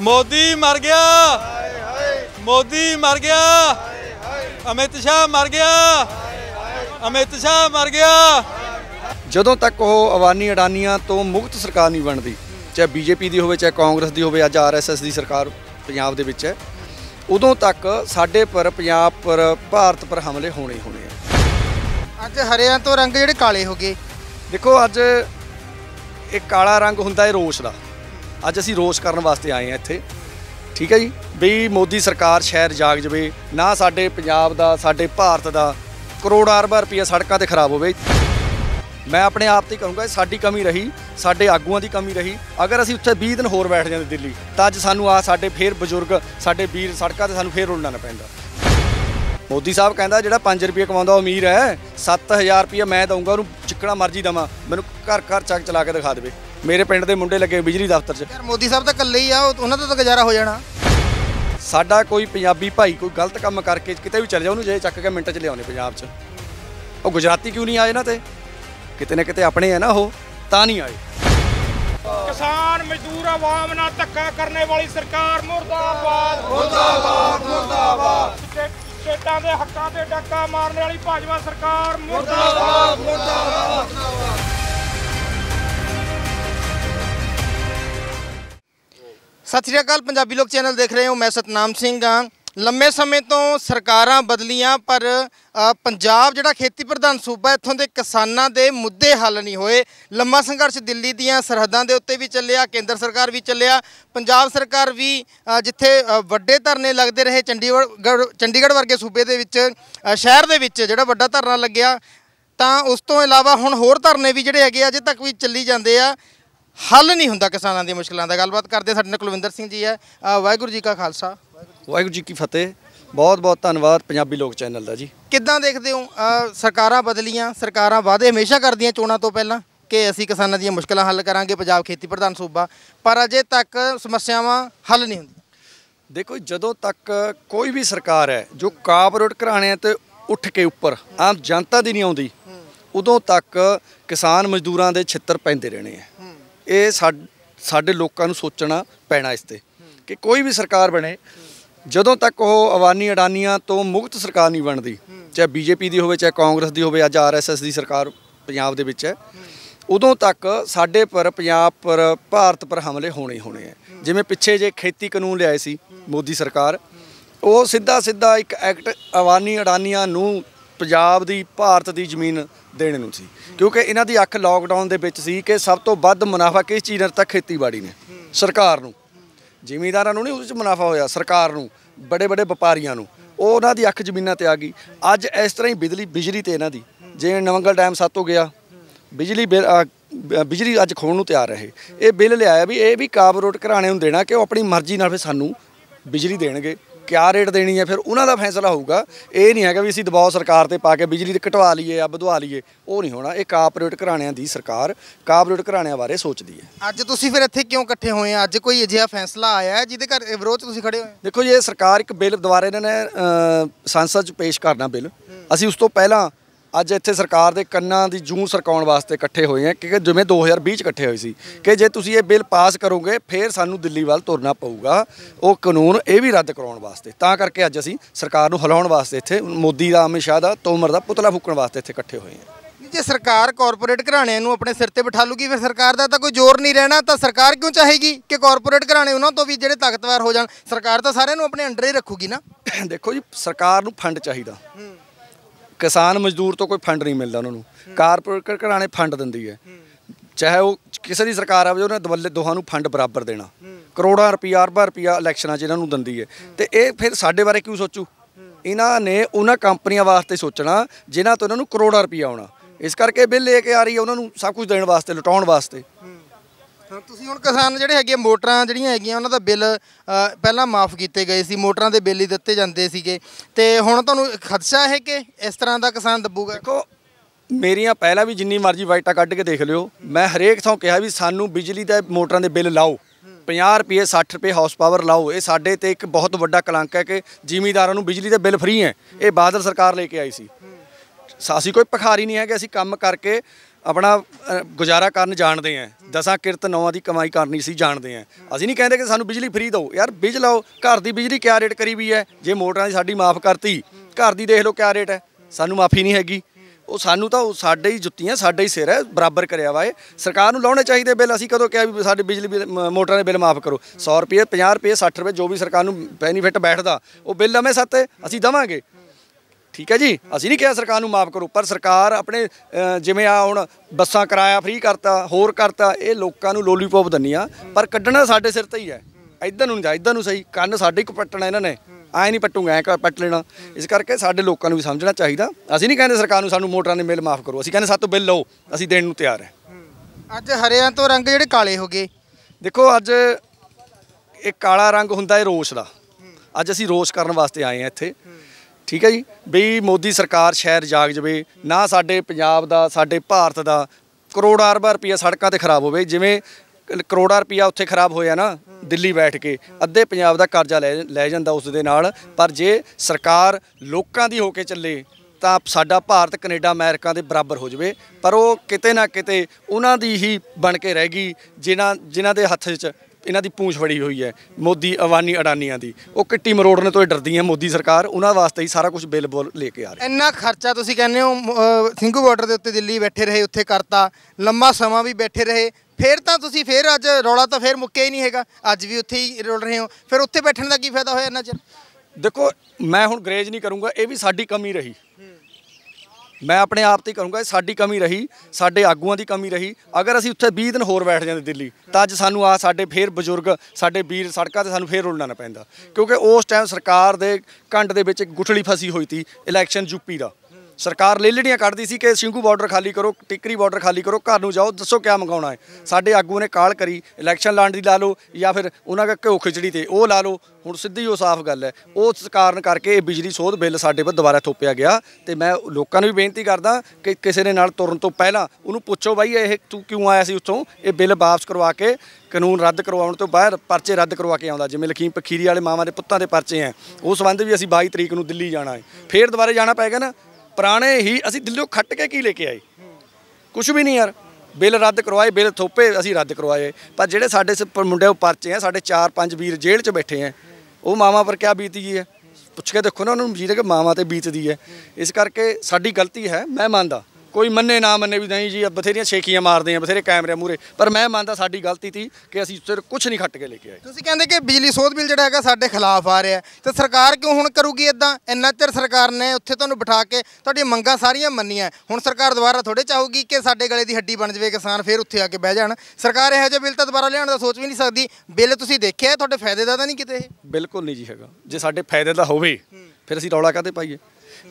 ਮੋਦੀ ਮਰ ਗਿਆ ਹਾਏ ਹਾਏ ਮੋਦੀ ਮਰ ਗਿਆ ਹਾਏ ਹਾਏ ਅਮਿਤ ਸ਼ਾਹ ਮਰ ਗਿਆ ਹਾਏ ਹਾਏ ਅਮਿਤ ਸ਼ਾਹ ਮਰ ਗਿਆ ਜਦੋਂ ਤੱਕ ਉਹ ਅਵਾਨੀ ਅਡਾਨੀਆਂ ਤੋਂ ਮੁਕਤ ਸਰਕਾਰ ਨਹੀਂ ਬਣਦੀ ਚਾਹੇ ਬੀਜੇਪੀ ਦੀ ਹੋਵੇ ਚਾਹੇ ਕਾਂਗਰਸ ਦੀ ਹੋਵੇ ਅੱਜ ਆਰਐਸਐਸ ਦੀ ਸਰਕਾਰ ਪੰਜਾਬ ਦੇ ਵਿੱਚ ਹੈ ਉਦੋਂ ਤੱਕ ਸਾਡੇ ਪਰ ਪੰਜਾਬ ਪਰ ਭਾਰਤ ਪਰ ਹਮਲੇ ਹੋਣੇ ਹੋਣੇ ਆ ਅੱਜ ਹਰਿਆਂ ਤੋਂ ਰੰਗ ਜਿਹੜੇ ਕਾਲੇ ਹੋ ਗਏ ਦੇਖੋ ਅੱਜ ਇਹ ਕਾਲਾ ਰੰਗ ਹੁੰਦਾ ਹੈ ਰੋਸ ਦਾ ਅੱਜ ਅਸੀਂ ਰੋਸ ਕਰਨ ਵਾਸਤੇ ਆਏ ਆ ਇੱਥੇ ਠੀਕ ਹੈ ਜੀ ਬਈ ਮੋਦੀ ਸਰਕਾਰ ਸ਼ਹਿਰ ਜਾਗ ਜਵੇ ਨਾ ਸਾਡੇ ਪੰਜਾਬ ਦਾ ਸਾਡੇ ਭਾਰਤ ਦਾ ਕਰੋੜਾਂ ਅਰਬਾਂ ਰੁਪਏ ਸੜਕਾਂ ਤੇ ਖਰਾਬ ਹੋਵੇ ਮੈਂ ਆਪਣੇ ਆਪ ਤੇ ਕਹੂੰਗਾ ਸਾਡੀ ਕਮੀ ਰਹੀ ਸਾਡੇ ਆਗੂਆਂ ਦੀ ਕਮੀ ਰਹੀ ਅਗਰ ਅਸੀਂ ਉੱਥੇ 20 ਦਿਨ ਹੋਰ ਬੈਠ ਜਾਂਦੇ ਦਿੱਲੀ ਤਾਂ ਅੱਜ ਸਾਨੂੰ ਆ ਸਾਡੇ ਫੇਰ ਬਜ਼ੁਰਗ ਸਾਡੇ ਵੀਰ ਸੜਕਾਂ ਤੇ ਸਾਨੂੰ ਫੇਰ ਰੋਣਾ ਨਾ ਪੈਂਦਾ ਮੋਦੀ ਸਾਹਿਬ ਕਹਿੰਦਾ ਜਿਹੜਾ 5 ਰੁਪਏ ਕਮਾਉਂਦਾ ਉਹ ਅਮੀਰ ਹੈ 7000 ਰੁਪਏ ਮੈਂ ਦਊਂਗਾ ਉਹਨੂੰ ਚਿੱਕਣਾ ਮਰਜ਼ੀ ਦਵਾਂ ਮੈਨੂੰ ਘਰ ਘਰ ਚੱਕ ਚਲਾ ਕੇ ਦਿਖਾ ਦੇਵੇ ਮੇਰੇ ਪਿੰਡ ਦੇ ਮੁੰਡੇ ਲੱਗੇ ਬਿਜਲੀ ਦਫ਼ਤਰ 'ਚ ਯਾਰ ਮੋਦੀ ਸਾਹਿਬ ਤਾਂ ਇਕੱਲੇ ਹੀ ਆ ਉਹਨਾਂ ਦਾ ਤਾਂ ਗੁਜ਼ਾਰਾ ਹੋ ਜਾਣਾ ਸਾਡਾ ਕੋਈ ਪੰਜਾਬੀ ਭਾਈ ਕੋਈ ਗਲਤ ਕੰਮ ਕਰਕੇ ਕਿਤੇ ਵੀ ਚੱਲ ਜਾ ਉਹਨੂੰ ਜੇ ਚੱਕ ਕੇ ਮਿੰਟ 'ਚ ਲਿਆਉਣੇ ਪੰਜਾਬ 'ਚ ਉਹ ਗੁਜਰਾਤੀ ਕਿਉਂ ਨਹੀਂ ਆਏ ਨਾ ਤੇ ਕਿਤੇ ਨਾ ਕਿਤੇ ਆਪਣੇ ਆ ਨਾ ਉਹ ਤਾਂ ਨਹੀਂ ਆਏ ਕਿਸਾਨ ਮਜ਼ਦੂਰ ਆਵਾਮ ਨਾਲ ਧੱਕਾ ਕਰਨ ਵਾਲੀ ਸਰਕਾਰ ਮੁਰਦਾਬਾਦ ਮੁਰਦਾਬਾਦ ਮੁਰਦਾਬਾਦ ਸਟੇਟਾਂ ਦੇ ਹੱਕਾਂ ਤੇ ਡਾਕਾ ਮਾਰਨ ਵਾਲੀ ਭਾਜਪਾ ਸਰਕਾਰ ਮੁਰਦਾਬਾਦ ਮੁਰਦਾਬਾਦ ਸਤਿ ਸ਼੍ਰੀ ਅਕਾਲ ਪੰਜਾਬੀ ਲੋਕ ਚੈਨਲ ਦੇਖ ਰਹੇ ਹੋ ਮੈਂ ਸਤਨਾਮ ਸਿੰਘ ਆ ਲੰਮੇ ਸਮੇਂ ਤੋਂ ਸਰਕਾਰਾਂ ਬਦਲੀਆਂ ਪਰ ਪੰਜਾਬ ਜਿਹੜਾ ਖੇਤੀ ਪ੍ਰਧਾਨ ਸੂਬਾ ਇੱਥੋਂ ਦੇ ਕਿਸਾਨਾਂ ਦੇ ਮੁੱਦੇ ਹੱਲ ਨਹੀਂ ਹੋਏ ਲੰਮਾ ਸੰਘਰਸ਼ ਦਿੱਲੀ ਦੀਆਂ ਸਰਹੱਦਾਂ ਦੇ ਉੱਤੇ ਵੀ ਚੱਲਿਆ ਕੇਂਦਰ ਸਰਕਾਰ ਵੀ ਚੱਲਿਆ ਪੰਜਾਬ ਸਰਕਾਰ ਵੀ ਜਿੱਥੇ ਵੱਡੇ ਧਰਨੇ ਲੱਗਦੇ ਰਹੇ ਚੰਡੀਗੜ੍ਹ ਚੰਡੀਗੜ੍ਹ ਵਰਗੇ ਸੂਬੇ ਦੇ ਵਿੱਚ ਸ਼ਹਿਰ ਦੇ ਵਿੱਚ ਜਿਹੜਾ ਵੱਡਾ ਧਰਨਾ ਲੱਗਿਆ ਤਾਂ ਉਸ ਤੋਂ ਇਲਾਵਾ ਹੁਣ ਹੋਰ ਧਰਨੇ ਵੀ ਜਿਹੜੇ ਹੈਗੇ ਅਜੇ ਤੱਕ ਵੀ ਚੱਲੀ ਜਾਂਦੇ ਆ ਹੱਲ ਨਹੀਂ ਹੁੰਦਾ ਕਿਸਾਨਾਂ ਦੀਆਂ ਮੁਸ਼ਕਲਾਂ ਦਾ ਗੱਲਬਾਤ ਕਰਦੇ ਸਾਡੇ ਨਾਲ ਕੁਲਵਿੰਦਰ ਸਿੰਘ ਜੀ ਹੈ ਵਾਹਿਗੁਰੂ ਜੀ ਕਾ ਖਾਲਸਾ ਵਾਹਿਗੁਰੂ ਜੀ ਕੀ ਫਤਿਹ ਬਹੁਤ ਬਹੁਤ ਧੰਨਵਾਦ ਪੰਜਾਬੀ ਲੋਕ ਚੈਨਲ ਦਾ ਜੀ ਕਿੱਦਾਂ ਦੇਖਦੇ ਹੋ ਸਰਕਾਰਾਂ ਬਦਲੀਆਂ ਸਰਕਾਰਾਂ ਵਾਅਦੇ ਹਮੇਸ਼ਾ ਕਰਦੀਆਂ ਚੋਣਾਂ ਤੋਂ ਪਹਿਲਾਂ ਕਿ ਅਸੀਂ ਕਿਸਾਨਾਂ ਦੀਆਂ ਮੁਸ਼ਕਲਾਂ ਹੱਲ ਕਰਾਂਗੇ ਪੰਜਾਬ ਖੇਤੀ ਪ੍ਰਧਾਨ ਸੂਬਾ ਪਰ ਅਜੇ ਤੱਕ ਸਮੱਸਿਆਵਾਂ ਹੱਲ ਨਹੀਂ ਹੁੰਦੀਆਂ ਦੇਖੋ ਜਦੋਂ ਤੱਕ ਕੋਈ ਵੀ ਸਰਕਾਰ ਹੈ ਜੋ ਕਾਰਪੋਰੇਟ ਆ ਤੇ ਉੱਠ ਕੇ ਉੱਪਰ ਆਮ ਜਨਤਾ ਦੀ ਨਹੀਂ ਆਉਂਦੀ ਉਦੋਂ ਤੱਕ ਕਿਸਾਨ ਮਜ਼ਦੂਰਾਂ ਦੇ ਛਿੱਤਰ ਪੈਂਦੇ ਰਹਿਣੇ ਆ ਇਹ ਸਾਡੇ ਲੋਕਾਂ ਨੂੰ ਸੋਚਣਾ ਪੈਣਾ ਇਸ ਤੇ ਕਿ ਕੋਈ ਵੀ ਸਰਕਾਰ ਬਣੇ ਜਦੋਂ ਤੱਕ ਉਹ ਅਵਾਨੀ ਅਡਾਨੀਆਂ ਤੋਂ ਮੁਕਤ ਸਰਕਾਰ ਨਹੀਂ ਬਣਦੀ ਚਾਹੇ ਬੀਜੇਪੀ ਦੀ ਹੋਵੇ ਚਾਹੇ ਕਾਂਗਰਸ ਦੀ ਹੋਵੇ ਅੱਜ ਆਰਐਸਐਸ ਦੀ ਸਰਕਾਰ ਪੰਜਾਬ ਦੇ ਵਿੱਚ ਹੈ ਉਦੋਂ ਤੱਕ ਸਾਡੇ ਪਰ ਪੰਜਾਬ ਪਰ ਭਾਰਤ ਪਰ ਹਮਲੇ ਹੋਣੇ ਹੋਣੇ ਆ ਜਿਵੇਂ ਪਿੱਛੇ ਜੇ ਖੇਤੀ ਕਾਨੂੰਨ ਲਿਆਏ ਸੀ ਮੋਦੀ ਸਰਕਾਰ ਉਹ ਸਿੱਧਾ ਸਿੱਧਾ ਇੱਕ ਐਕਟ ਅਵਾਨੀ ਅਡਾਨੀਆਂ ਨੂੰ ਪੰਜਾਬ ਦੀ ਭਾਰਤ ਦੀ ਜ਼ਮੀਨ ਦੇਣ ਨੂੰ ਸੀ ਕਿਉਂਕਿ ਇਹਨਾਂ ਦੀ ਅੱਖ ਲਾਕਡਾਊਨ ਦੇ ਵਿੱਚ ਸੀ ਕਿ ਸਭ ਤੋਂ ਵੱਧ ਮੁਨਾਫਾ ਕਿਸ ਚੀਜ਼ ਨਾਲ ਤਾਂ ਖੇਤੀਬਾੜੀ ਨੇ ਸਰਕਾਰ ਨੂੰ ਜ਼ਿਮੀਦਾਰਾਂ ਨੂੰ ਨਹੀਂ ਉਸ ਵਿੱਚ ਮੁਨਾਫਾ ਹੋਇਆ ਸਰਕਾਰ ਨੂੰ ਬੜੇ ਬੜੇ ਵਪਾਰੀਆਂ ਨੂੰ ਉਹ ਉਹਨਾਂ ਦੀ ਅੱਖ ਜ਼ਮੀਨਾਂ ਤੇ ਆ ਗਈ ਅੱਜ ਇਸ ਤਰ੍ਹਾਂ ਹੀ ਬਿਜਲੀ ਬਿਜਲੀ ਤੇ ਇਹਨਾਂ ਦੀ ਜਿਵੇਂ ਨਵੰਗਲ ਡੈਮ ਸੱਤ ਗਿਆ ਬਿਜਲੀ ਬਿਜਲੀ ਅੱਜ ਖੋਣ ਨੂੰ ਤਿਆਰ ਰਹੇ ਇਹ ਬਿੱਲ ਲਿਆਇਆ ਵੀ ਇਹ ਵੀ ਕਾਬ ਰੋਟ ਘਰਾਣੇ ਨੂੰ ਦੇਣਾ ਕਿ ਉਹ ਆਪਣੀ ਮਰਜ਼ੀ ਨਾਲ ਫਿਰ ਸਾਨੂੰ ਬਿਜਲੀ ਦੇਣਗੇ ਕਿਆ ਰੇਟ ਦੇਣੀ ਹੈ ਫਿਰ ਉਹਨਾਂ ਦਾ ਫੈਸਲਾ ਹੋਊਗਾ ਇਹ ਨਹੀਂ ਹੈਗਾ ਵੀ ਅਸੀਂ ਦਬਾਅ ਸਰਕਾਰ ਤੇ ਪਾ ਕੇ ਬਿਜਲੀ ਤੇ ਘਟਵਾ ਲਈਏ ਜਾਂ ਵਧਵਾ ਲਈਏ ਉਹ ਨਹੀਂ ਹੋਣਾ ਇਹ ਕਾਰਪੋਰੇਟ ਘਰਾਣਿਆਂ ਦੀ ਸਰਕਾਰ ਕਾਰਪੋਰੇਟ ਘਰਾਣਿਆਂ ਬਾਰੇ ਸੋਚਦੀ ਹੈ ਅੱਜ ਤੁਸੀਂ ਫਿਰ ਇੱਥੇ ਕਿਉਂ ਇਕੱਠੇ ਹੋਏ ਆ ਅੱਜ ਕੋਈ ਅਜਿਹਾ ਫੈਸਲਾ ਆਇਆ ਹੈ ਜਿਹਦੇ ਘਰ ਵਿਰੋਧ ਤੁਸੀਂ ਖੜੇ ਹੋਏ ਦੇਖੋ ਜੀ ਇਹ ਸਰਕਾਰ ਇੱਕ ਬਿੱਲ ਦੁਆਰੇ ਨੇ ਸੰਸਦ 'ਚ ਪੇਸ਼ ਕਰਨਾ ਬਿੱਲ ਅਸੀਂ ਉਸ ਤੋਂ ਪਹਿਲਾਂ ਅੱਜ ਇੱਥੇ ਸਰਕਾਰ ਦੇ ਕੰਨਾਂ ਦੀ ਜੂੰ ਸਰਕਾਉਣ ਵਾਸਤੇ ਇਕੱਠੇ ਹੋਏ ਆ ਕਿਉਂਕਿ ਜਿਵੇਂ 2020 ਚ ਇਕੱਠੇ ਹੋਏ ਸੀ ਕਿ ਜੇ ਤੁਸੀਂ ਇਹ ਬਿੱਲ ਪਾਸ ਕਰੋਗੇ ਫਿਰ ਸਾਨੂੰ ਦਿੱਲੀ ਵੱਲ ਤੁਰਨਾ ਪਊਗਾ ਉਹ ਕਾਨੂੰਨ ਇਹ ਵੀ ਰੱਦ ਕਰਾਉਣ ਵਾਸਤੇ ਤਾਂ ਕਰਕੇ ਅੱਜ ਅਸੀਂ ਸਰਕਾਰ ਨੂੰ ਹਲਾਉਣ ਵਾਸਤੇ ਇੱਥੇ ਮੋਦੀ ਦਾ ਅਮਿਤ ਸ਼ਾਹ ਦਾ ਤੋਮਰ ਦਾ ਪੁਤਲਾ ਫੂਕਣ ਵਾਸਤੇ ਇੱਥੇ ਇਕੱਠੇ ਹੋਏ ਆ ਜੇ ਸਰਕਾਰ ਕਾਰਪੋਰੇਟ ਘਰਾਣਿਆਂ ਨੂੰ ਆਪਣੇ ਸਿਰ ਤੇ ਬਿਠਾ ਲੂਗੀ ਫਿਰ ਸਰਕਾਰ ਦਾ ਤਾਂ ਕੋਈ ਜ਼ੋਰ ਨਹੀਂ ਰਹਿਣਾ ਤਾਂ ਸਰਕਾਰ ਕਿਉਂ ਚਾਹੇਗੀ ਕਿ ਕਾਰਪੋਰੇਟ ਘਰਾਣੇ ਉਹਨਾਂ ਤੋਂ ਵੀ ਜਿਹੜੇ ਤਾਕਤਵਰ ਹੋ ਜਾਣ ਸਰਕਾਰ ਤਾਂ ਸਾਰਿਆਂ ਨੂੰ ਆਪਣੇ ਅੰਡਰ ਹੀ ਰੱਖੂਗੀ ਨਾ ਦੇਖੋ ਜੀ ਸਰਕਾਰ ਨੂੰ ਫੰਡ ਚਾਹੀਦਾ ਕਿਸਾਨ ਮਜ਼ਦੂਰ ਤੋਂ ਕੋਈ ਫੰਡ ਨਹੀਂ ਮਿਲਦਾ ਉਹਨਾਂ ਨੂੰ ਕਾਰਪੋਰੇਟ ਘਰਾਣੇ ਫੰਡ ਦਿੰਦੀ ਹੈ ਚਾਹੇ ਉਹ ਕਿਸੇ ਦੀ ਸਰਕਾਰ ਆਵੇ ਉਹਨੇ ਦਵੱਲੇ ਦੋਹਾਂ ਨੂੰ ਫੰਡ ਬਰਾਬਰ ਦੇਣਾ ਕਰੋੜਾਂ ਰੁਪਈਆ ਅਰਬਾਂ ਰੁਪਈਆ ਇਲੈਕਸ਼ਨਾਂ 'ਚ ਇਹਨਾਂ ਨੂੰ ਦਿੰਦੀ ਹੈ ਤੇ ਇਹ ਫਿਰ ਸਾਡੇ ਬਾਰੇ ਕਿਉਂ ਸੋਚੂ ਇਹਨਾਂ ਨੇ ਉਹਨਾਂ ਕੰਪਨੀਆਂ ਵਾਸਤੇ ਸੋਚਣਾ ਜਿਨ੍ਹਾਂ ਤੋਂ ਇਹਨਾਂ ਨੂੰ ਕਰੋੜਾਂ ਰੁਪਈਆ ਆਉਣਾ ਇਸ ਕਰਕੇ ਬਿੱਲ ਲੈ ਕੇ ਆ ਰਹੀ ਹੈ ਉਹਨਾਂ ਨੂੰ ਸਭ ਕੁਝ ਦੇਣ ਵਾਸਤੇ ਲਟਾਉਣ ਵਾਸਤੇ ਤੁਸੀਂ ਹੁਣ ਕਿਸਾਨ ਜਿਹੜੇ ਹੈਗੇ ਮੋਟਰਾਂ ਜਿਹੜੀਆਂ ਹੈਗੀਆਂ ਉਹਨਾਂ ਦਾ ਬਿੱਲ ਪਹਿਲਾਂ ਮਾਫ ਕੀਤੇ ਗਏ ਸੀ ਮੋਟਰਾਂ ਦੇ ਬਿੱਲ ਹੀ ਦਿੱਤੇ ਜਾਂਦੇ ਸੀਗੇ ਤੇ ਹੁਣ ਤੁਹਾਨੂੰ ਖਦਸ਼ਾ ਹੈ ਕਿ ਇਸ ਤਰ੍ਹਾਂ ਦਾ ਕਿਸਾਨ ਦੱਬੂਗਾ ਦੇਖੋ ਮੇਰੀਆਂ ਪਹਿਲਾਂ ਵੀ ਜਿੰਨੀ ਮਰਜ਼ੀ ਵਾਈਟਾ ਕੱਢ ਕੇ ਦੇਖ ਲਿਓ ਮੈਂ ਹਰੇਕ ਥਾਂ ਕਿਹਾ ਵੀ ਸਾਨੂੰ ਬਿਜਲੀ ਦੇ ਮੋਟਰਾਂ ਦੇ ਬਿੱਲ ਲਾਓ 50 ਰੁਪਏ 60 ਰੁਪਏ ਹਾਊਸ ਪਾਵਰ ਲਾਓ ਇਹ ਸਾਡੇ ਤੇ ਇੱਕ ਬਹੁਤ ਵੱਡਾ ਕਲੰਕ ਹੈ ਕਿ ਜ਼ਿਮੀਦਾਰਾਂ ਨੂੰ ਬਿਜਲੀ ਦੇ ਬਿੱਲ ਫ੍ਰੀ ਹੈ ਇਹ ਬਾਦਲ ਸਰਕਾਰ ਲੈ ਕੇ ਆਈ ਸੀ ਸਾਸੀ ਕੋਈ ਪਖਾਰੀ ਨਹੀਂ ਹੈ ਕਿ ਅਸੀਂ ਕੰਮ ਕਰਕੇ ਆਪਣਾ ਗੁਜ਼ਾਰਾ ਕਰਨ ਜਾਣਦੇ ਆ ਦਸਾਂ ਕਿਰਤ ਨੌਆਂ ਦੀ ਕਮਾਈ ਕਰਨੀ ਸੀ ਜਾਣਦੇ ਆ ਅਸੀਂ ਨਹੀਂ ਕਹਿੰਦੇ ਕਿ ਸਾਨੂੰ ਬਿਜਲੀ ਫ੍ਰੀ ਦਿਓ ਯਾਰ ਬਿਜ ਲਾਓ ਘਰ ਦੀ ਬਿਜਲੀ ਕਿਆ ਰੇਟ ਕਰੀ ਵੀ ਹੈ ਜੇ ਮੋਟਰਾਂ ਦੀ ਸਾਡੀ ਮਾਫ ਕਰਤੀ ਘਰ ਦੀ ਦੇਖ ਲਓ ਕਿਆ ਰੇਟ ਹੈ ਸਾਨੂੰ ਮਾਫੀ ਨਹੀਂ ਹੈਗੀ ਉਹ ਸਾਨੂੰ ਤਾਂ ਸਾਡੇ ਹੀ ਜੁੱਤੀਆਂ ਸਾਡੇ ਹੀ ਸਿਰ ਹੈ ਬਰਾਬਰ ਕਰਿਆ ਵਾਏ ਸਰਕਾਰ ਨੂੰ ਲਾਉਣੇ ਚਾਹੀਦੇ ਬਿੱਲ ਅਸੀਂ ਕਦੋਂ ਕਿਹਾ ਵੀ ਸਾਡੇ ਬਿਜਲੀ ਮੋਟਰਾਂ ਦੇ ਬਿੱਲ ਮਾਫ ਕਰੋ 100 ਰੁਪਏ 50 ਰੁਪਏ 60 ਰੁਪਏ ਜੋ ਵੀ ਸਰਕਾਰ ਨੂੰ ਬੈਨੀਫਿਟ ਬੈਠਦਾ ਉਹ ਬਿੱਲ ਅਮੇ ਸੱਤੇ ਅਸੀਂ ਦਵਾਂਗੇ ਠੀਕ ਹੈ ਜੀ ਅਸੀਂ ਨਹੀਂ ਕਿਹਾ ਸਰਕਾਰ ਨੂੰ ਮਾਫ ਕਰੋ ਪਰ ਸਰਕਾਰ ਆਪਣੇ ਜਿਵੇਂ ਆ ਹੁਣ ਬੱਸਾਂ ਕਰਾਇਆ ਫ੍ਰੀ ਕਰਤਾ ਹੋਰ ਕਰਤਾ ਇਹ ਲੋਕਾਂ ਨੂੰ ਲੋਲੀਪੌਪ ਦੰਨੀਆਂ ਪਰ ਕੱਢਣਾ ਸਾਡੇ ਸਿਰ ਤੇ ਹੀ ਹੈ ਇਧਰ ਨੂੰ ਜਾ ਇਧਰ ਨੂੰ ਸਹੀ ਕੰਨ ਸਾਡੇ ਕੋ ਪੱਟਣਾ ਇਹਨਾਂ ਨੇ ਆਏ ਨਹੀਂ ਪੱਟੂਗਾ ਐ ਪੱਟ ਲੈਣਾ ਇਸ ਕਰਕੇ ਸਾਡੇ ਲੋਕਾਂ ਨੂੰ ਵੀ ਸਮਝਣਾ ਚਾਹੀਦਾ ਅਸੀਂ ਨਹੀਂ ਕਹਿੰਦੇ ਸਰਕਾਰ ਨੂੰ ਸਾਨੂੰ ਮੋਟਰਾਂ ਦੇ ਬਿੱਲ ਮਾਫ ਕਰੋ ਅਸੀਂ ਕਹਿੰਦੇ ਸਾਤੋਂ ਬਿੱਲ ਲਓ ਅਸੀਂ ਦੇਣ ਨੂੰ ਤਿਆਰ ਹੈ ਅੱਜ ਹਰਿਆਂ ਤੋਂ ਰੰਗ ਜਿਹੜੇ ਕਾਲੇ ਹੋ ਗਏ ਦੇਖੋ ਅੱਜ ਇਹ ਕਾਲਾ ਰੰਗ ਹੁੰਦਾ ਹੈ ਰੋਸ ਦਾ ਅੱਜ ਅਸੀਂ ਰੋਸ ਕਰਨ ਵਾਸਤੇ ਆਏ ਆ ਇੱਥੇ ਠੀਕ ਹੈ ਜੀ ਬਈ ਮੋਦੀ ਸਰਕਾਰ ਸ਼ਹਿਰ ਜਾਗ ਜਵੇ ਨਾ ਸਾਡੇ ਪੰਜਾਬ ਦਾ ਸਾਡੇ ਭਾਰਤ ਦਾ ਕਰੋੜਾਂ ਰੁਪਏ ਸੜਕਾਂ ਤੇ ਖਰਾਬ ਹੋਵੇ ਜਿਵੇਂ ਕਰੋੜਾਂ ਰੁਪਏ ਉੱਥੇ ਖਰਾਬ ਹੋਇਆ ਨਾ ਦਿੱਲੀ ਬੈਠ ਕੇ ਅੱਧੇ ਪੰਜਾਬ ਦਾ ਕਰਜ਼ਾ ਲੈ ਜਾਂਦਾ ਉਸ ਦੇ ਨਾਲ ਪਰ ਜੇ ਸਰਕਾਰ ਲੋਕਾਂ ਦੀ ਹੋ ਕੇ ਚੱਲੇ ਤਾਂ ਸਾਡਾ ਭਾਰਤ ਕੈਨੇਡਾ ਅਮਰੀਕਾ ਦੇ ਬਰਾਬਰ ਹੋ ਜਾਵੇ ਪਰ ਉਹ ਕਿਤੇ ਨਾ ਕਿਤੇ ਉਹਨਾਂ ਦੀ ਹੀ ਬਣ ਕੇ ਰਹਿ ਗਈ ਜਿਨ੍ਹਾਂ ਜਿਨ੍ਹਾਂ ਦੇ ਹੱਥ 'ਚ ਇਹਨਾਂ ਦੀ ਪੂੰਛ ਫੜੀ ਹੋਈ ਹੈ ਮੋਦੀ ਅਵਾਨੀ ਅਡਾਨੀਆਂ ਦੀ ਉਹ ਕਿੱਟੀ ਮਰੋੜਨੇ ਤੋਂ ਡਰਦੀਆਂ ਡਰਦੀ ਹੈ ਮੋਦੀ ਸਰਕਾਰ ਉਹਨਾਂ ਵਾਸਤੇ ਹੀ ਸਾਰਾ ਕੁਝ ਬਿੱਲ ਬੋਲ ਲੈ ਕੇ ਆ ਰਹੀ ਇੰਨਾ ਖਰਚਾ ਤੁਸੀਂ ਕਹਿੰਦੇ ਹੋ ਸਿੰਘੂ ਬਾਰਡਰ ਦੇ ਉੱਤੇ ਦਿੱਲੀ ਬੈਠੇ ਰਹੇ ਉੱਥੇ ਕਰਤਾ ਲੰਮਾ ਸਮਾਂ ਵੀ ਬੈਠੇ ਰਹੇ ਫੇਰ ਤਾਂ ਤੁਸੀਂ ਫੇਰ ਅੱਜ ਰੌਲਾ ਤਾਂ ਫੇਰ ਮੁੱਕਿਆ ਹੀ ਨਹੀਂ ਹੈਗਾ ਅੱਜ ਵੀ ਉੱਥੇ ਹੀ ਰੋਲ ਰਹੇ ਹੋ ਫਿਰ ਉੱਥੇ ਬੈਠਣ ਦਾ ਕੀ ਫਾਇਦਾ ਹੋਇਆ ਇੰਨਾ ਚਿਰ ਦੇਖੋ ਮੈਂ ਹੁਣ ਗਰੇਜ ਨਹੀਂ ਕਰੂੰਗਾ ਇਹ ਵੀ ਸਾਡੀ ਕਮੀ ਰਹੀ ਮੈਂ ਆਪਣੇ ਆਪ ਤੇ ਕਰੂੰਗਾ ਸਾਡੀ ਕਮੀ ਰਹੀ ਸਾਡੇ ਆਗੂਆਂ ਦੀ ਕਮੀ ਰਹੀ ਅਗਰ ਅਸੀਂ ਉੱਥੇ 20 ਦਿਨ ਹੋਰ ਬੈਠ ਜਾਂਦੇ ਦਿੱਲੀ ਤਾਂ ਅੱਜ ਸਾਨੂੰ ਆ ਸਾਡੇ ਫੇਰ ਬਜ਼ੁਰਗ ਸਾਡੇ ਵੀਰ ਸੜਕਾਂ ਤੇ ਸਾਨੂੰ ਫੇਰ ਰੋਲਣਾ ਨਾ ਪੈਂਦਾ ਕਿਉਂਕਿ ਉਸ ਟਾਈਮ ਸਰਕਾਰ ਦੇ ਕੰਡ ਦੇ ਵਿੱਚ ਇੱਕ ਗੁੱਠਲੀ ਫਸੀ ਹੋਈ ਸੀ ਇਲੈਕਸ਼ਨ ਯੂਪੀ ਦਾ ਸਰਕਾਰ ਲੇਲੜੀਆਂ ਕੱਢਦੀ ਸੀ ਕਿ ਸਿੰਘੂ ਬਾਰਡਰ ਖਾਲੀ ਕਰੋ ਟਿਕਰੀ ਬਾਰਡਰ ਖਾਲੀ ਕਰੋ ਘਰ ਨੂੰ ਜਾਓ ਦੱਸੋ ਕਿਆ ਮੰਗਾਉਣਾ ਹੈ ਸਾਡੇ ਆਗੂ ਨੇ ਕਾਲ ਕਰੀ ਇਲੈਕਸ਼ਨ ਲਾਣ ਦੀ ਲਾ ਲਓ ਜਾਂ ਫਿਰ ਉਹਨਾਂ ਦਾ ਘਿਓ ਖਿਚੜੀ ਤੇ ਉਹ ਲਾ ਲਓ ਹੁਣ ਸਿੱਧੀ ਉਹ ਸਾਫ਼ ਗੱਲ ਹੈ ਉਸ ਕਾਰਨ ਕਰਕੇ ਇਹ ਬਿਜਲੀ ਸੋਧ ਬਿੱਲ ਸਾਡੇ ਪਰ ਦੁਬਾਰਾ ਥੋਪਿਆ ਗਿਆ ਤੇ ਮੈਂ ਲੋਕਾਂ ਨੂੰ ਵੀ ਬੇਨਤੀ ਕਰਦਾ ਕਿ ਕਿਸੇ ਦੇ ਨਾਲ ਤੁਰਨ ਤੋਂ ਪਹਿਲਾਂ ਉਹਨੂੰ ਪੁੱਛੋ ਬਾਈ ਇਹ ਤੂੰ ਕਿਉਂ ਆਇਆ ਸੀ ਉੱਥੋਂ ਇਹ ਬਿੱਲ ਵਾਪਸ ਕਰਵਾ ਕੇ ਕਾਨੂੰਨ ਰੱਦ ਕਰਵਾਉਣ ਤੋਂ ਬਾਅਦ ਪਰਚੇ ਰੱਦ ਕਰਵਾ ਕੇ ਆਉਂਦਾ ਜਿਵੇਂ ਲਖੀਮ ਪਖੀਰੀ ਵਾਲੇ ਮਾਵਾਂ ਦੇ ਪੁੱਤਾਂ ਦੇ ਪਰਚੇ ਆ ਉਹ ਸੰਬੰਧ ਵੀ ਅਸੀਂ 22 ਤਰੀਕ ਨੂੰ ਦਿੱਲੀ ਜਾਣਾ ਹੈ ਫੇਰ ਦੁਬਾਰੇ ਜਾਣਾ ਪੈਗਾ ਨਾ ਪੁਰਾਣੇ ਹੀ ਅਸੀਂ ਦਿੱਲੋਂ ਖੱਟ ਕੇ ਕੀ ਲੈ ਕੇ ਆਏ ਕੁਝ ਵੀ ਨਹੀਂ ਯਾਰ ਬਿੱਲ ਰੱਦ ਕਰਵਾਏ ਬਿੱਲ ਥੋਪੇ ਅਸੀਂ ਰੱਦ ਕਰਵਾਏ ਪਰ ਜਿਹੜੇ ਸਾਡੇ ਮੁੰਡੇ ਉਹ ਪਰਚੇ ਆ ਸਾਡੇ 4-5 ਵੀਰ ਜੇਲ੍ਹ 'ਚ ਬੈਠੇ ਆ ਉਹ ਮਾਵਾ ਪਰ ਕਿਆ ਬੀਤੀ ਹੈ ਪੁੱਛ ਕੇ ਦੇਖੋ ਨਾ ਉਹਨਾਂ ਨੂੰ ਜਿਹੜੇ ਕਿ ਮਾਵਾ ਤੇ ਬੀਤਦੀ ਹੈ ਇਸ ਕਰਕੇ ਸਾਡੀ ਗਲਤੀ ਹੈ ਮੈਂ ਮੰਨਦਾ ਕੋਈ ਮੰਨੇ ਨਾ ਮੰਨੇ ਵੀ ਨਹੀਂ ਜੀ ਬਥੇਰੀਆਂ ਛੇਕੀਆਂ ਮਾਰਦੇ ਆ ਬਥੇਰੇ ਕੈਮਰੇ ਮੂਰੇ ਪਰ ਮੈਂ ਮੰਨਦਾ ਸਾਡੀ ਗਲਤੀ ਸੀ ਕਿ ਅਸੀਂ ਸਿਰ ਕੁਝ ਨਹੀਂ ਖੱਟ ਕੇ ਲੈ ਕੇ ਆਏ ਤੁਸੀਂ ਕਹਿੰਦੇ ਕਿ ਬਿਜਲੀ ਸੋਧ ਬਿੱਲ ਜਿਹੜਾ ਹੈਗਾ ਸਾਡੇ ਖਿਲਾਫ ਆ ਰਿਹਾ ਤੇ ਸਰਕਾਰ ਕਿਉਂ ਹੁਣ ਕਰੂਗੀ ਇਦਾਂ ਇੰਨਾ ਚਿਰ ਸਰਕਾਰ ਨੇ ਉੱਥੇ ਤੁਹਾਨੂੰ ਬਿਠਾ ਕੇ ਤੁਹਾਡੀਆਂ ਮੰਗਾਂ ਸਾਰੀਆਂ ਮੰਨੀਆਂ ਹੁਣ ਸਰਕਾਰ ਦੁਬਾਰਾ ਥੋੜੇ ਚਾਹੂਗੀ ਕਿ ਸਾਡੇ ਗਲੇ ਦੀ ਹੱਡੀ ਬਣ ਜਵੇ ਕਿਸਾਨ ਫਿਰ ਉੱਥੇ ਆ ਕੇ ਬਹਿ ਜਾਣ ਸਰਕਾਰ ਇਹੋ ਜਿਹਾ ਬਿੱਲ ਤਾਂ ਦੁਬਾਰਾ ਲਿਆਉਣ ਦਾ ਸੋਚ ਵੀ ਨਹੀਂ ਸਕਦੀ ਬਿੱਲ ਤੁਸੀਂ ਦੇਖਿਆ ਤੁਹਾਡੇ ਫਾਇਦੇ ਦਾ ਤਾਂ ਨਹੀਂ ਕਿਤੇ ਇਹ ਬਿਲਕੁਲ ਨਹੀਂ ਜੀ ਹੈਗਾ ਜੇ ਸਾਡੇ ਫਾਇਦੇ ਦਾ ਹੋਵੇ ਫਿਰ ਅਸੀਂ ਰੌਲਾ ਕਾਹਦੇ ਪਾਈਏ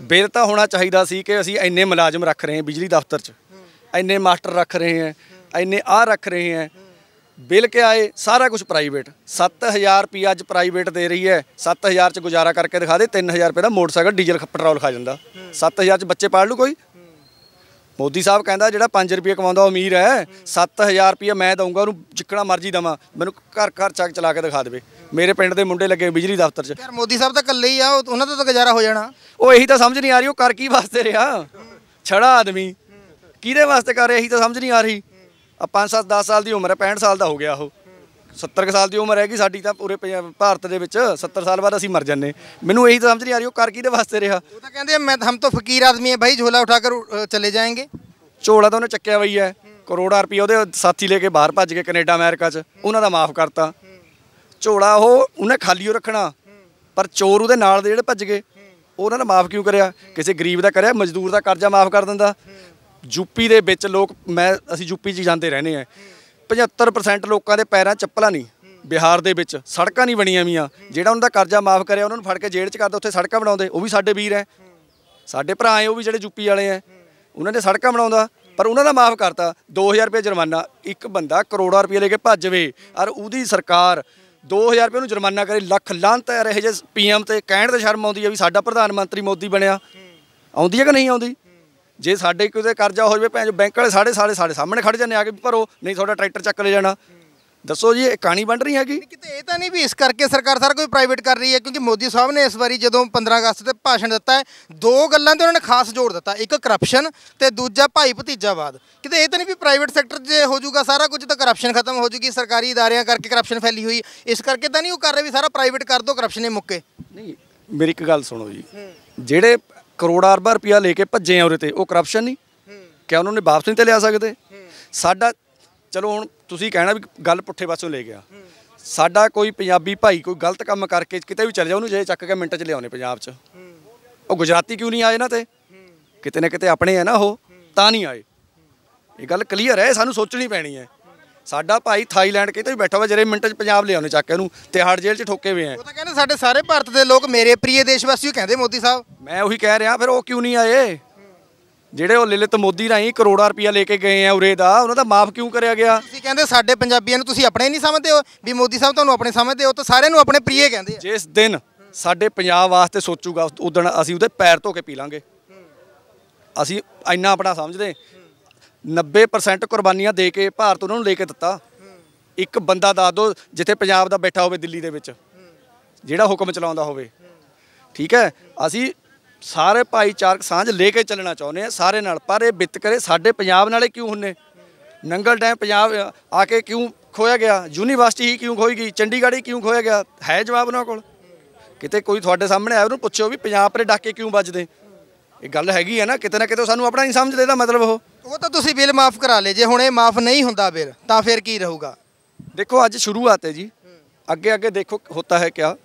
ਬਿੱਲ ਤਾਂ ਹੋਣਾ ਚਾਹੀਦਾ ਸੀ ਕਿ ਅਸੀਂ ਇੰਨੇ ਮੁਲਾਜ਼ਮ ਰੱਖ ਰਹੇ ਹਾਂ ਬਿਜਲੀ ਦਫ਼ਤਰ 'ਚ ਇੰਨੇ ਮਾਸਟਰ ਰੱਖ ਰਹੇ ਹਾਂ ਇੰਨੇ ਆਹ ਰੱਖ ਰਹੇ ਹਾਂ ਬਿੱਲ ਕੇ ਆਏ ਸਾਰਾ ਕੁਝ ਪ੍ਰਾਈਵੇਟ 7000 ਰੁਪਏ ਅੱਜ ਪ੍ਰਾਈਵੇਟ ਦੇ ਰਹੀ ਹੈ 7000 ਚ ਗੁਜ਼ਾਰਾ ਕਰਕੇ ਦਿਖਾ ਦੇ 3000 ਰੁਪਏ ਦਾ ਮੋਟਰਸਾਈਕਲ ਡੀਜ਼ਲ ਪੈਟਰੋਲ ਖਾ ਜਾਂਦਾ 7000 ਚ ਬੱਚੇ ਪਾਲ ਲੂ ਕੋਈ ਮੋਦੀ ਸਾਹਿਬ ਕਹਿੰਦਾ ਜਿਹੜਾ 5 ਰੁਪਏ ਕਮਾਉਂਦਾ ਉਹ ਅਮੀਰ ਹੈ 7000 ਰੁਪਏ ਮੈਂ ਦਊਂਗਾ ਉਹਨੂੰ ਜਿੱਕਣਾ ਮਰਜ਼ੀ ਦਵਾਂ ਮੈਨੂੰ ਘਰ ਘਰ ਚੱਕ ਚਲਾ ਕੇ ਦਿਖਾ ਦੇਵੇ ਮੇਰੇ ਪਿੰਡ ਦੇ ਮੁੰਡੇ ਲੱਗੇ ਬਿਜਲੀ ਦਫ਼ਤਰ 'ਚ ਯਾਰ ਮੋਦੀ ਸਾਹਿਬ ਤਾਂ ਇਕੱਲੇ ਹੀ ਆ ਉਹਨਾਂ ਦਾ ਤਾਂ ਗੁਜ਼ਾਰਾ ਹੋ ਜਾਣਾ ਉਹ ਇਹੀ ਤਾਂ ਸਮਝ ਨਹੀਂ ਆ ਰਹੀ ਉਹ ਕਰ ਕੀ ਵਾਸਤੇ ਰਿਹਾ ਛੜਾ ਆਦਮੀ ਕਿਹਦੇ ਵਾਸਤੇ ਕਰ ਰਿਹਾ ਇਹੀ ਤਾਂ ਸਮਝ ਨਹੀਂ ਆ ਰਹੀ ਆ 5 7 10 ਸਾਲ ਦੀ ਉਮਰ ਹੈ 65 ਸਾਲ ਦਾ ਹੋ ਗਿਆ ਉਹ 70 ਸਾਲ ਦੀ ਉਮਰ ਹੈਗੀ ਸਾਡੀ ਤਾਂ ਪੂਰੇ ਭਾਰਤ ਦੇ ਵਿੱਚ 70 ਸਾਲ ਬਾਅਦ ਅਸੀਂ ਮਰ ਜੰਨੇ ਮੈਨੂੰ ਇਹੀ ਤਾਂ ਸਮਝ ਨਹੀਂ ਆ ਰਹੀ ਉਹ ਕਰ ਕਿਹਦੇ ਵਾਸਤੇ ਰਿਹਾ ਉਹ ਤਾਂ ਕਹਿੰਦੇ ਮੈਂ ਹਮ ਤਾਂ ਫਕੀਰ ਆਦਮੀ ਹੈ ਭਾਈ ਝੋਲਾ ਉਠਾ ਕੇ ਚਲੇ ਜਾਏਗੇ ਝੋਲਾ ਤਾਂ ਉਹਨੇ ਚੱਕਿਆ ਵਈ ਹੈ ਕਰੋੜਾ ਰੁਪਏ ਉਹਦੇ ਸਾਥੀ ਲੈ ਕੇ ਬਾਹਰ ਭੱਜ ਗਏ ਕੈਨੇਡਾ ਅਮਰੀਕਾ 'ਚ ਉਹਨਾਂ ਦਾ ਮਾਫ ਕਰਤਾ ਝੋਲਾ ਉਹ ਉਹਨੇ ਖਾਲੀ ਉਹ ਰੱਖਣਾ ਪਰ ਚੋਰ ਉਹਦੇ ਨਾਲ ਦੇ ਜਿਹੜੇ ਭੱਜ ਗਏ ਉਹਨਾਂ ਨੇ ਮਾਫ ਕਿਉਂ ਕਰਿਆ ਕਿਸੇ ਗਰੀਬ ਦਾ ਕਰਿਆ ਮਜ਼ਦੂਰ ਦਾ ਕਰਜ਼ਾ ਮਾਫ ਕਰ ਦਿੰਦਾ ਯੂਪੀ ਦੇ ਵਿੱਚ ਲੋਕ ਮੈਂ ਅਸੀਂ ਯੂਪੀ 'ਚ ਜਾਂਦੇ ਰਹਿੰਦੇ ਆ 75% ਲੋਕਾਂ ਦੇ ਪੈਰਾਂ ਚੱਪਲਾਂ ਨਹੀਂ ਬਿਹਾਰ ਦੇ ਵਿੱਚ ਸੜਕਾਂ ਨਹੀਂ ਬਣੀਆਂ ਵੀਆਂ ਜਿਹੜਾ ਉਹਨਾਂ ਦਾ ਕਰਜ਼ਾ ਮਾਫ ਕਰਿਆ ਉਹਨਾਂ ਨੂੰ ਫੜ ਕੇ ਜੇਲ੍ਹ 'ਚ ਕਰਦਾ ਉੱਥੇ ਸੜਕਾਂ ਬਣਾਉਂਦੇ ਉਹ ਵੀ ਸਾਡੇ ਵੀਰ ਐ ਸਾਡੇ ਭਰਾ ਐ ਉਹ ਵੀ ਜਿਹੜੇ ਯੂਪੀ ਵਾਲੇ ਐ ਉਹਨਾਂ ਨੇ ਸੜਕਾਂ ਬਣਾਉਂਦਾ ਪਰ ਉਹਨਾਂ ਦਾ ਮਾਫ ਕਰਤਾ 2000 ਰੁਪਏ ਜੁਰਮਾਨਾ ਇੱਕ ਬੰਦਾ ਕਰੋੜਾ ਰੁਪਏ ਲੈ ਕੇ ਭੱਜ ਜਵੇ ਔਰ ਉਹਦੀ ਸਰਕਾਰ 2000 ਰੁਪਏ ਨੂੰ ਜੁਰਮਾਨਾ ਕਰੇ ਲੱਖ ਲਾਂਤ ਐ ਰਹੇ ਜੇ ਪੀਐਮ ਤੇ ਕਹਿਣ ਤੇ ਸ਼ਰਮ ਆਉਂਦੀ ਐ ਵੀ ਸਾਡਾ ਪ੍ਰਧਾਨ ਮੰਤਰੀ ਮੋਦੀ ਬਣਿਆ ਆਉਂਦੀ ਹੈ ਕਿ ਨਹੀਂ ਆਉਂਦੀ ਜੇ ਸਾਡੇ ਕੋਈ ਕਰਜ਼ਾ ਹੋ ਜਵੇ ਭੈਣ ਬੈਂਕ ਵਾਲੇ ਸਾਡੇ ਸਾਡੇ ਸਾਡੇ ਸਾਹਮਣੇ ਖੜ ਜਾਂਦੇ ਆ ਕੇ ਭਰੋ ਨਹੀਂ ਤੁਹਾਡਾ ਟਰੈਕਟਰ ਚੱਕ ਲੈ ਜਾਣਾ ਦੱਸੋ ਜੀ ਇਹ ਕਹਾਣੀ ਬਣ ਰਹੀ ਹੈਗੀ ਕਿਤੇ ਇਹ ਤਾਂ ਨਹੀਂ ਵੀ ਇਸ ਕਰਕੇ ਸਰਕਾਰ ਸਾਰਾ ਕੋਈ ਪ੍ਰਾਈਵੇਟ ਕਰ ਰਹੀ ਹੈ ਕਿਉਂਕਿ ਮੋਦੀ ਸਾਹਿਬ ਨੇ ਇਸ ਵਾਰੀ ਜਦੋਂ 15 ਅਗਸਤ ਤੇ ਭਾਸ਼ਣ ਦਿੱਤਾ ਹੈ ਦੋ ਗੱਲਾਂ ਤੇ ਉਹਨਾਂ ਨੇ ਖਾਸ ਜ਼ੋਰ ਦਿੱਤਾ ਇੱਕ ਕਰਪਸ਼ਨ ਤੇ ਦੂਜਾ ਭਾਈ ਭਤੀਜਾਵਾਦ ਕਿਤੇ ਇਹ ਤਾਂ ਨਹੀਂ ਵੀ ਪ੍ਰਾਈਵੇਟ ਸੈਕਟਰ ਜੇ ਹੋ ਜਾਊਗਾ ਸਾਰਾ ਕੁਝ ਤਾਂ ਕਰਪਸ਼ਨ ਖਤਮ ਹੋ ਜਾਊਗੀ ਸਰਕਾਰੀ ਇਦਾਰਿਆਂ ਕਰਕੇ ਕਰਪਸ਼ਨ ਫੈਲੀ ਹੋਈ ਇਸ ਕਰਕੇ ਤਾਂ ਨਹੀਂ ਉਹ ਕਰ ਰਹੇ ਵੀ ਸਾਰਾ ਪ੍ਰਾਈਵੇਟ ਕਰ ਦੋ ਕਰਪਸ਼ਨ ਇਹ ਮੁੱਕੇ ਨਹੀਂ ਮੇਰੀ ਇੱਕ ਗੱਲ ਸੁਣੋ ਜੀ ਜਿਹੜੇ ਕਰੋੜਾਂ ਅਰਬਾਂ ਰੁਪਇਆ ਲੈ ਕੇ ਭੱਜੇ ਆ ਉਰੇ ਤੇ ਉਹ ਕਰਪਸ਼ਨ ਨਹੀਂ ਕਿ ਉਹਨਾਂ ਨੇ ਵਾਪਸ ਨਹੀਂ ਤੇ ਲਿਆ ਸਕਦੇ ਸਾਡਾ ਚਲੋ ਹੁਣ ਤੁਸੀਂ ਕਹਿਣਾ ਵੀ ਗੱਲ ਪੁੱਠੇ ਪਾਸੋਂ ਲੈ ਗਿਆ ਸਾਡਾ ਕੋਈ ਪੰਜਾਬੀ ਭਾਈ ਕੋਈ ਗਲਤ ਕੰਮ ਕਰਕੇ ਕਿਤੇ ਵੀ ਚਲ ਜਾ ਉਹਨੂੰ ਜੇ ਚੱਕ ਕੇ ਮਿੰਟ 'ਚ ਲਿਆਉਣੇ ਪੰਜਾਬ 'ਚ ਉਹ ਗੁਜਰਾਤੀ ਕਿਉਂ ਨਹੀਂ ਆਏ ਨਾ ਤੇ ਕਿਤੇ ਨਾ ਕਿਤੇ ਆਪਣੇ ਆ ਨਾ ਉਹ ਤਾਂ ਨਹੀਂ ਆਏ ਇਹ ਗੱਲ ਕਲੀਅਰ ਹੈ ਸਾਨੂੰ ਸੋਚਣੀ ਪੈਣੀ ਹੈ ਸਾਡਾ ਭਾਈ ਥਾਈਲੈਂਡ ਕਿਤੇ ਵੀ ਬੈਠਾ ਹੋਇਆ ਜਿਹੜੇ ਮਿੰਟ 'ਚ ਪੰਜਾਬ ਲੈ ਲਿਆਉਣੇ ਚੱਕ ਇਹਨੂੰ ਤਿਹਾੜ ਜੇਲ੍ਹ 'ਚ ਠੋਕੇ ਹੋਏ ਆ ਉਹ ਤਾਂ ਕਹਿੰਦੇ ਸਾਡੇ ਸਾਰੇ ਭਾਰਤ ਦੇ ਲੋਕ ਮੇਰੇ ਪ੍ਰਿਯ ਦੇਸ਼ ਵਾਸੀਓ ਕਹਿੰਦੇ ਮੋਦੀ ਸਾਹਿਬ ਮੈਂ ਉਹੀ ਕਹਿ ਰਿਹਾ ਫਿਰ ਉਹ ਕਿਉਂ ਨਹੀਂ ਆਏ ਜਿਹੜੇ ਉਹ ਲਲਿਤ ਮੋਦੀ ਰਾਈ ਕਰੋੜਾ ਰੁਪਇਆ ਲੈ ਕੇ ਗਏ ਆ ਉਰੇ ਦਾ ਉਹਨਾਂ ਦਾ ਮਾਫ ਕਿਉਂ ਕਰਿਆ ਗਿਆ ਤੁਸੀਂ ਕਹਿੰਦੇ ਸਾਡੇ ਪੰਜਾਬੀਆਂ ਨੂੰ ਤੁਸੀਂ ਆਪਣੇ ਨਹੀਂ ਸਮਝਦੇ ਹੋ ਵੀ ਮੋਦੀ ਸਾਹਿਬ ਤੁਹਾਨੂੰ ਆਪਣੇ ਸਮਝਦੇ ਹੋ ਤਾਂ ਸਾਰਿਆਂ ਨੂੰ ਆਪਣੇ ਪ੍ਰਿਯ ਕਹਿੰਦੇ ਆ ਜਿਸ ਦਿਨ ਸਾਡੇ ਪੰਜਾਬ ਵਾਸਤੇ ਸੋਚੂਗਾ ਉਸ ਦਿਨ ਅਸੀਂ ਉਹਦੇ ਪੈਰ ਧੋ ਕੇ ਪੀ ਲਾਂਗੇ ਅਸੀਂ ਇੰਨਾ ਆਪਣਾ ਸਮਝਦੇ 90% ਕੁਰਬਾਨੀਆਂ ਦੇ ਕੇ ਭਾਰਤ ਉਹਨਾਂ ਨੂੰ ਲੈ ਕੇ ਦਿੱਤਾ ਇੱਕ ਬੰਦਾ ਦੱਸ ਦੋ ਜਿੱਥੇ ਪੰਜਾਬ ਦਾ ਬੈਠਾ ਹੋਵੇ ਦਿੱਲੀ ਦੇ ਵਿੱਚ ਜਿਹੜਾ ਹੁਕਮ ਚਲਾਉਂਦਾ ਹੋਵੇ ਠੀਕ ਹੈ ਅਸੀਂ ਸਾਰੇ ਭਾਈਚਾਰਕ ਸਾਂਝ ਲੈ ਕੇ ਚੱਲਣਾ ਚਾਹੁੰਦੇ ਆ ਸਾਰੇ ਨਾਲ ਪਰ ਇਹ ਬਿੱਤ ਕਰੇ ਸਾਡੇ ਪੰਜਾਬ ਨਾਲੇ ਕਿਉਂ ਹੁੰਨੇ ਨੰਗਲ ਡੈਮ ਪੰਜਾਬ ਆ ਕੇ ਕਿਉਂ ਖੋਇਆ ਗਿਆ ਯੂਨੀਵਰਸਿਟੀ ਹੀ ਕਿਉਂ ਖੋਈ ਗਈ ਚੰਡੀਗੜ੍ਹ ਹੀ ਕਿਉਂ ਖੋਇਆ ਗਿਆ ਹੈ ਜਵਾਬ ਉਹਨਾਂ ਕੋਲ ਕਿਤੇ ਕੋਈ ਤੁਹਾਡੇ ਸਾਹਮਣੇ ਆਇਆ ਉਹਨੂੰ ਪੁੱਛਿਓ ਵੀ ਪੰਜਾਬ ਪਰੇ ਡਾਕੇ ਕਿਉਂ ਵੱਜਦੇ ਇਹ ਗੱਲ ਹੈਗੀ ਹੈ ਨਾ ਕਿਤੇ ਨਾ ਕਿਤੇ ਸਾਨੂੰ ਆਪਣਾ ਹੀ ਸਮਝਦੇ ਦਾ ਮਤਲਬ ਉਹ ਉਹ ਤਾਂ ਤੁਸੀਂ ਬਿੱਲ ਮਾਫ ਕਰਾ ਲੇ ਜੇ ਹੁਣ ਇਹ ਮਾਫ ਨਹੀਂ ਹੁੰਦਾ ਬਿੱਲ ਤਾਂ ਫਿਰ ਕੀ ਰਹੂਗਾ ਦੇਖੋ ਅੱਜ ਸ਼ੁਰੂਆਤ ਹੈ ਜੀ ਅੱਗੇ ਅੱਗੇ ਦੇਖੋ ਹੁੰਦਾ ਹੈ ਕਿਆ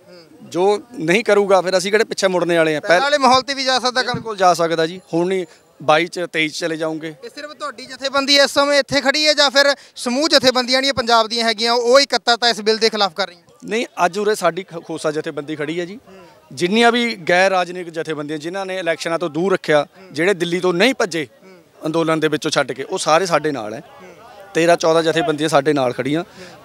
ਜੋ ਨਹੀਂ ਕਰੂਗਾ ਫਿਰ ਅਸੀਂ ਕਿਹੜੇ ਪਿੱਛੇ ਮੁੜਨੇ ਵਾਲੇ ਆ ਪਹਿਲੇ ਵਾਲੇ ਮਾਹੌਲ ਤੇ ਵੀ ਜਾ ਸਕਦਾ ਕੰਮ ਕੋਲ ਜਾ ਸਕਦਾ ਜੀ ਹੁਣ ਨਹੀਂ 22 ਚ 23 ਚ ਚਲੇ ਜਾਉਂਗੇ ਇਹ ਸਿਰਫ ਤੁਹਾਡੀ ਜਥੇਬੰਦੀ ਇਸ ਸਮੇਂ ਇੱਥੇ ਖੜੀ ਹੈ ਜਾਂ ਫਿਰ ਸਮੂਹ ਜਥੇਬੰਦੀਆਂ ਜਿਹੜੀਆਂ ਪੰਜਾਬ ਦੀਆਂ ਹੈਗੀਆਂ ਉਹ ਇਕੱਤਰ ਤਾਂ ਇਸ ਬਿੱਲ ਦੇ ਖਿਲਾਫ ਕਰ ਰਹੀਆਂ ਨਹੀਂ ਅੱਜ ਉਰੇ ਸਾਡੀ ਖੋਸਾ ਜਥੇਬੰਦੀ ਖੜੀ ਹੈ ਜੀ ਜਿੰਨੀਆਂ ਵੀ ਗੈਰ ਰਾਜਨੀਤਿਕ ਜਥੇਬੰਦੀਆਂ ਜਿਨ੍ਹਾਂ ਨੇ ਇਲੈਕਸ਼ਨਾਂ ਤੋਂ ਦੂਰ ਰੱਖਿਆ ਜਿਹੜੇ ਦਿੱਲੀ ਤੋਂ ਨਹੀਂ ਭੱਜੇ ਅੰਦੋਲਨ ਦੇ ਵਿੱਚੋਂ ਛੱਡ ਕੇ ਉਹ ਸਾਰੇ ਸਾਡੇ ਨਾਲ ਹੈ 13 14 ਜਥੇਬੰਦੀਆਂ ਸਾਡੇ ਨਾਲ ਖੜੀਆਂ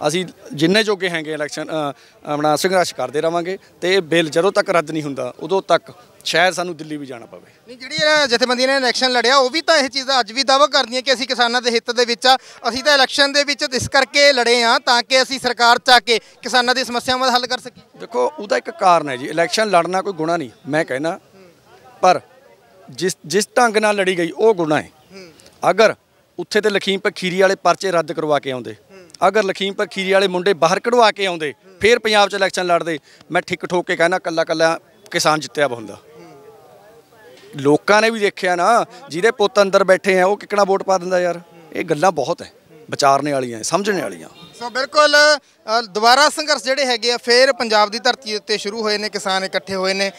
ਅਸੀਂ ਜਿੰਨੇ ਜੋਗੇ ਹੈਗੇ ਇਲੈਕਸ਼ਨ ਆਪਣਾ ਸੰਘਰਸ਼ ਕਰਦੇ ਰਵਾਂਗੇ ਤੇ ਇਹ ਬਿੱਲ ਜਦੋਂ ਤੱਕ ਰੱਦ ਨਹੀਂ ਹੁੰਦਾ ਉਦੋਂ ਤੱਕ ਸ਼ਾਇਦ ਸਾਨੂੰ ਦਿੱਲੀ ਵੀ ਜਾਣਾ ਪਵੇ ਨਹੀਂ ਜਿਹੜੀ ਜਥੇਬੰਦੀਆਂ ਨੇ ਇਲੈਕਸ਼ਨ ਲੜਿਆ ਉਹ ਵੀ ਤਾਂ ਇਹ ਚੀਜ਼ ਅੱਜ ਵੀ ਦਾਵਾ ਕਰਦੀਆਂ ਕਿ ਅਸੀਂ ਕਿਸਾਨਾਂ ਦੇ ਹਿੱਤ ਦੇ ਵਿੱਚ ਆ ਅਸੀਂ ਤਾਂ ਇਲੈਕਸ਼ਨ ਦੇ ਵਿੱਚ ਇਸ ਕਰਕੇ ਲੜੇ ਆ ਤਾਂ ਕਿ ਅਸੀਂ ਸਰਕਾਰ ਚ ਆ ਕੇ ਕਿਸਾਨਾਂ ਦੀ ਸਮੱਸਿਆਵਾਂ ਦਾ ਹੱਲ ਕਰ ਸਕੀਏ ਦੇਖੋ ਉਹਦਾ ਇੱਕ ਕਾਰਨ ਹੈ ਜੀ ਇਲੈਕਸ਼ਨ ਲੜਨਾ ਕੋਈ ਗੁਨਾਹ ਨਹੀਂ ਮੈਂ ਕਹਿੰਦਾ ਪਰ ਜਿਸ ਜਿਸ ਢੰਗ ਨਾਲ ਲੜੀ ਗਈ ਉਹ ਗੁਨਾਹ ਹੈ ਅਗਰ ਉੱਥੇ ਤੇ ਲਖੀਮ ਪਖੀਰੀ ਵਾਲੇ ਪਰਚੇ ਰੱਦ ਕਰਵਾ ਕੇ ਆਉਂਦੇ ਅਗਰ ਲਖੀਮ ਪਖੀਰੀ ਵਾਲੇ ਮੁੰਡੇ ਬਾਹਰ ਕਢਵਾ ਕੇ ਆਉਂਦੇ ਫਿਰ ਪੰਜਾਬ 'ਚ ਇਲੈਕਸ਼ਨ ਲੜਦੇ ਮੈਂ ਠਿੱਕ ਠੋਕ ਕੇ ਕਹਿੰਦਾ ਕੱਲਾ ਕੱਲਾ ਕਿਸਾਨ ਜਿੱਤਿਆ ਬੰਦਾ ਲੋਕਾਂ ਨੇ ਵੀ ਦੇਖਿਆ ਨਾ ਜਿਹਦੇ ਪੁੱਤ ਅੰਦਰ ਬੈਠੇ ਆ ਉਹ ਕਿਕਣਾ ਵੋਟ ਪਾ ਦਿੰਦਾ ਯਾਰ ਇਹ ਗੱਲਾਂ ਬਹੁਤ ਹੈ ਵਿਚਾਰਨੇ ਵਾਲੀਆਂ ਸਮਝਣੇ ਵਾਲੀਆਂ ਸੋ ਬਿਲਕੁਲ ਦੁਬਾਰਾ ਸੰਘਰਸ਼ ਜਿਹੜੇ ਹੈਗੇ ਆ ਫੇਰ ਪੰਜਾਬ ਦੀ ਧਰਤੀ ਉੱਤੇ ਸ਼ੁਰੂ ਹੋਏ ਨੇ ਕਿਸਾਨ ਇਕੱਠੇ ਹੋਏ ਨੇ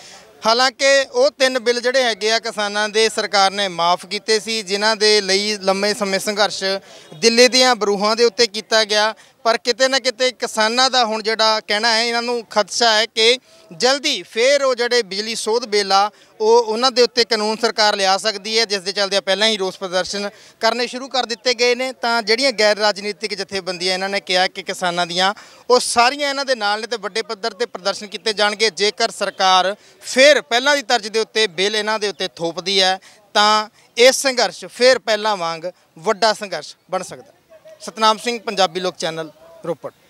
ਹਾਲਾਂਕਿ ਉਹ ਤਿੰਨ ਬਿੱਲ ਜਿਹੜੇ ਹੈਗੇ ਆ ਕਿਸਾਨਾਂ ਦੇ ਸਰਕਾਰ ਨੇ ਮਾਫ ਕੀਤੇ ਸੀ ਜਿਨ੍ਹਾਂ ਦੇ ਲਈ ਲੰਮੇ ਸਮੇਂ ਸੰਘਰਸ਼ ਦਿੱਲੀ ਦੀਆਂ ਬਰੂਹਾਂ ਦੇ ਉੱਤੇ ਕੀਤਾ ਗਿਆ ਪਰ ਕਿਤੇ ਨਾ ਕਿਤੇ ਕਿਸਾਨਾਂ ਦਾ ਹੁਣ ਜਿਹੜਾ ਕਹਿਣਾ ਹੈ ਇਹਨਾਂ ਨੂੰ ਖਦਸ਼ਾ ਹੈ ਕਿ ਜਲਦੀ ਫੇਰ ਉਹ ਜਿਹੜੇ ਬਿਜਲੀ ਸੋਧ ਬੇਲਾ ਉਹ ਉਹਨਾਂ ਦੇ ਉੱਤੇ ਕਾਨੂੰਨ ਸਰਕਾਰ ਲਿਆ ਸਕਦੀ ਹੈ ਜਿਸ ਦੇ ਚੱਲਦੇ ਪਹਿਲਾਂ ਹੀ ਰੋਸ ਪ੍ਰਦਰਸ਼ਨ ਕਰਨੇ ਸ਼ੁਰੂ ਕਰ ਦਿੱਤੇ ਗਏ ਨੇ ਤਾਂ ਜਿਹੜੀਆਂ ਗੈਰ ਰਾਜਨੀਤਿਕ ਜਥੇਬੰਦੀਆਂ ਇਹਨਾਂ ਨੇ ਕਿਹਾ ਕਿ ਕਿਸਾਨਾਂ ਦੀਆਂ ਉਹ ਸਾਰੀਆਂ ਇਹਨਾਂ ਦੇ ਨਾਲ ਨੇ ਤੇ ਵੱਡੇ ਪੱਧਰ ਤੇ ਪ੍ਰਦਰਸ਼ਨ ਕੀਤੇ ਜਾਣਗੇ ਜੇਕਰ ਸਰਕਾਰ ਫੇਰ ਪਹਿਲਾਂ ਦੀ ਤਰਜ਼ ਦੇ ਉੱਤੇ ਬਿੱਲ ਇਹਨਾਂ ਦੇ ਉੱਤੇ ਥੋਪਦੀ ਹੈ ਤਾਂ ਇਹ ਸੰਘਰਸ਼ ਫੇਰ ਪਹਿਲਾਂ ਵਾਂਗ ਵੱਡਾ ਸੰਘਰਸ਼ ਬਣ ਸਕਦਾ ਸਤਨਾਮ ਸਿੰਘ ਪੰਜਾਬੀ ਲੋਕ ਚੈਨਲ ਰੋਪੜ